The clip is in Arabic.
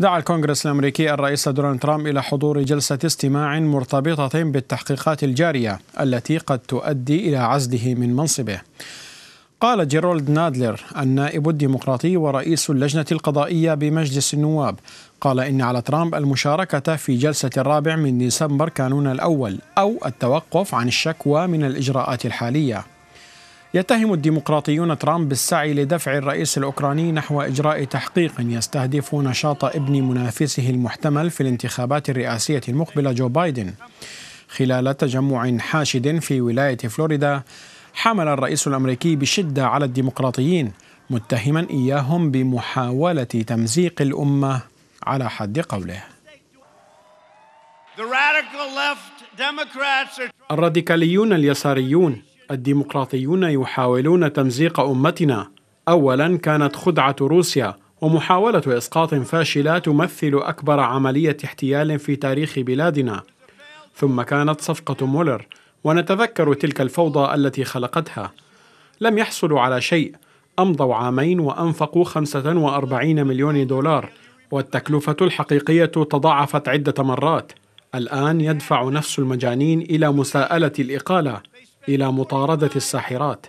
دعا الكونغرس الامريكي الرئيس دونالد ترامب الى حضور جلسه استماع مرتبطه بالتحقيقات الجاريه التي قد تؤدي الى عزله من منصبه. قال جيرولد نادلر النائب الديمقراطي ورئيس اللجنه القضائيه بمجلس النواب قال ان على ترامب المشاركه في جلسه الرابع من ديسمبر كانون الاول او التوقف عن الشكوى من الاجراءات الحاليه. يتهم الديمقراطيون ترامب بالسعي لدفع الرئيس الأوكراني نحو إجراء تحقيق يستهدف نشاط ابن منافسه المحتمل في الانتخابات الرئاسية المقبلة جو بايدن خلال تجمع حاشد في ولاية فلوريدا حمل الرئيس الأمريكي بشدة على الديمقراطيين متهما إياهم بمحاولة تمزيق الأمة على حد قوله الراديكاليون اليساريون الديمقراطيون يحاولون تمزيق امتنا اولا كانت خدعه روسيا ومحاوله اسقاط فاشله تمثل اكبر عمليه احتيال في تاريخ بلادنا ثم كانت صفقه مولر ونتذكر تلك الفوضى التي خلقتها لم يحصلوا على شيء امضوا عامين وانفقوا 45 مليون دولار والتكلفه الحقيقيه تضاعفت عده مرات الان يدفع نفس المجانين الى مساءله الاقاله الى مطارده الساحرات